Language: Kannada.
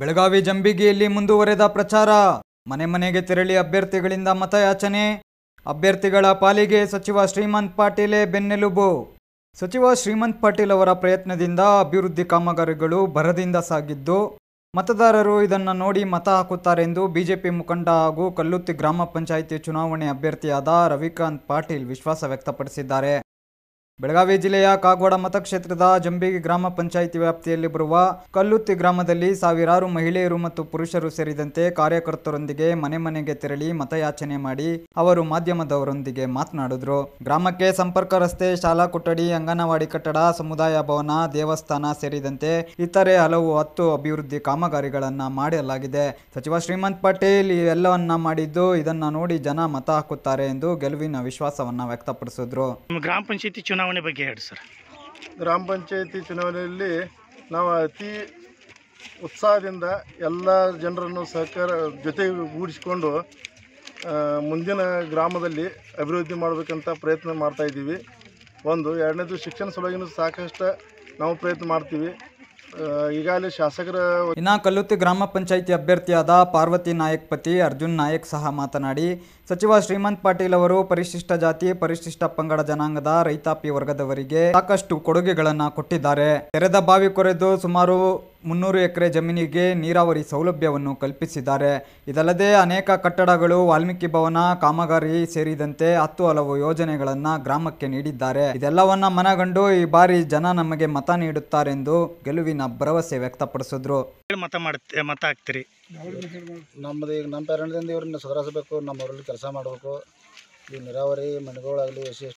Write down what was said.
ಬೆಳಗಾವಿ ಜಂಬಿಗಿಯಲ್ಲಿ ಮುಂದುವರೆದ ಪ್ರಚಾರ ಮನೆ ಮನೆಗೆ ತೆರಳಿ ಅಭ್ಯರ್ಥಿಗಳಿಂದ ಮತಯಾಚನೆ ಅಭ್ಯರ್ಥಿಗಳ ಪಾಲಿಗೆ ಸಚಿವ ಶ್ರೀಮಂತ್ ಪಾಟೀಲೇ ಬೆನ್ನೆಲುಬು ಸಚಿವ ಶ್ರೀಮಂತ್ ಪಾಟೀಲ್ ಅವರ ಪ್ರಯತ್ನದಿಂದ ಅಭಿವೃದ್ಧಿ ಕಾಮಗಾರಿಗಳು ಭರದಿಂದ ಸಾಗಿದ್ದು ಮತದಾರರು ಇದನ್ನು ನೋಡಿ ಮತ ಹಾಕುತ್ತಾರೆಂದು ಬಿಜೆಪಿ ಮುಖಂಡ ಹಾಗೂ ಕಲ್ಲುತ್ತಿ ಗ್ರಾಮ ಪಂಚಾಯಿತಿ ಚುನಾವಣೆ ಅಭ್ಯರ್ಥಿಯಾದ ರವಿಕಾಂತ್ ಪಾಟೀಲ್ ವಿಶ್ವಾಸ ವ್ಯಕ್ತಪಡಿಸಿದ್ದಾರೆ ಬೆಳಗಾವಿ ಜಿಲ್ಲೆಯ ಕಾಗವಾಡ ಮತಕ್ಷೇತ್ರದ ಜಂಬಿಗಿ ಗ್ರಾಮ ಪಂಚಾಯಿತಿ ವ್ಯಾಪ್ತಿಯಲ್ಲಿ ಬರುವ ಕಲ್ಲುತ್ತಿ ಗ್ರಾಮದಲ್ಲಿ ಸಾವಿರಾರು ಮಹಿಳೆಯರು ಮತ್ತು ಪುರುಷರು ಸೇರಿದಂತೆ ಕಾರ್ಯಕರ್ತರೊಂದಿಗೆ ಮನೆ ಮನೆಗೆ ತೆರಳಿ ಮತಯಾಚನೆ ಮಾಡಿ ಅವರು ಮಾಧ್ಯಮದವರೊಂದಿಗೆ ಮಾತನಾಡಿದ್ರು ಗ್ರಾಮಕ್ಕೆ ಸಂಪರ್ಕ ರಸ್ತೆ ಶಾಲಾ ಕೊಠಡಿ ಅಂಗನವಾಡಿ ಕಟ್ಟಡ ಸಮುದಾಯ ಭವನ ದೇವಸ್ಥಾನ ಸೇರಿದಂತೆ ಇತರೆ ಹಲವು ಹತ್ತು ಅಭಿವೃದ್ಧಿ ಕಾಮಗಾರಿಗಳನ್ನ ಮಾಡಲಾಗಿದೆ ಸಚಿವ ಶ್ರೀಮಂತ್ ಪಟೇಲ್ ಇವೆಲ್ಲವನ್ನ ಎಲ್ಲವನ್ನ ಮಾಡಿದ್ದು ಇದನ್ನ ನೋಡಿ ಜನ ಮತ ಹಾಕುತ್ತಾರೆ ಎಂದು ಗೆಲುವಿನ ವಿಶ್ವಾಸವನ್ನ ವ್ಯಕ್ತಪಡಿಸಿದ್ರು ಗ್ರಾಮ ಪಂಚಾಯತಿ ಚುನಾವಣೆ ಚುನಾವಣೆ ಬಗ್ಗೆ ಹೇಳಿ ಸರ್ ಗ್ರಾಮ ಪಂಚಾಯತಿ ಚುನಾವಣೆಯಲ್ಲಿ ನಾವು ಅತಿ ಉತ್ಸಾಹದಿಂದ ಎಲ್ಲ ಜನರನ್ನು ಸಹಕಾರ ಜೊತೆ ಜೊತೆಗೂಡಿಸಿಕೊಂಡು ಮುಂದಿನ ಗ್ರಾಮದಲ್ಲಿ ಅಭಿವೃದ್ಧಿ ಮಾಡಬೇಕಂತ ಪ್ರಯತ್ನ ಮಾಡ್ತಾಯಿದ್ದೀವಿ ಒಂದು ಎರಡನೇದು ಶಿಕ್ಷಣ ಸಲುವಾಗಿನೂ ಸಾಕಷ್ಟು ನಾವು ಪ್ರಯತ್ನ ಮಾಡ್ತೀವಿ ಈಗಾಗಲೇ ಶಾಸಕರ ಇನ್ನ ಕಲ್ಲುತ್ತಿ ಗ್ರಾಮ ಪಂಚಾಯಿತಿ ಅಭ್ಯರ್ಥಿಯಾದ ಪಾರ್ವತಿ ನಾಯಕ್ ಪತಿ ಅರ್ಜುನ್ ನಾಯಕ್ ಸಹ ಮಾತನಾಡಿ ಸಚಿವ ಶ್ರೀಮಂತ್ ಪಾಟೀಲ್ ಅವರು ಪರಿಶಿಷ್ಟ ಜಾತಿ ಪರಿಶಿಷ್ಟ ಪಂಗಡ ಜನಾಂಗದ ರೈತಾಪಿ ವರ್ಗದವರಿಗೆ ಸಾಕಷ್ಟು ಕೊಡುಗೆಗಳನ್ನು ಕೊಟ್ಟಿದ್ದಾರೆ ತೆರೆದ ಬಾವಿ ಕೊರೆದು ಸುಮಾರು ಮುನ್ನೂರು ಎಕರೆ ಜಮೀನಿಗೆ ನೀರಾವರಿ ಸೌಲಭ್ಯವನ್ನು ಕಲ್ಪಿಸಿದ್ದಾರೆ ಇದಲ್ಲದೆ ಅನೇಕ ಕಟ್ಟಡಗಳು ವಾಲ್ಮೀಕಿ ಭವನ ಕಾಮಗಾರಿ ಸೇರಿದಂತೆ ಹತ್ತು ಹಲವು ಯೋಜನೆಗಳನ್ನು ಗ್ರಾಮಕ್ಕೆ ನೀಡಿದ್ದಾರೆ ಇದೆಲ್ಲವನ್ನ ಮನಗಂಡು ಈ ಬಾರಿ ಜನ ನಮಗೆ ಮತ ನೀಡುತ್ತಾರೆಂದು ಗೆಲುವಿನ ಭರವಸೆ ವ್ಯಕ್ತಪಡಿಸಿದ್ರು ಮತ ಈಗ ನಮ್ಮ ಇವ್ರನ್ನ ಕೆಲಸ ಮಾಡಬೇಕು ಈ ನೀರಾವರಿ ಮನೆಗಳಾಗಲಿ ಎಸ್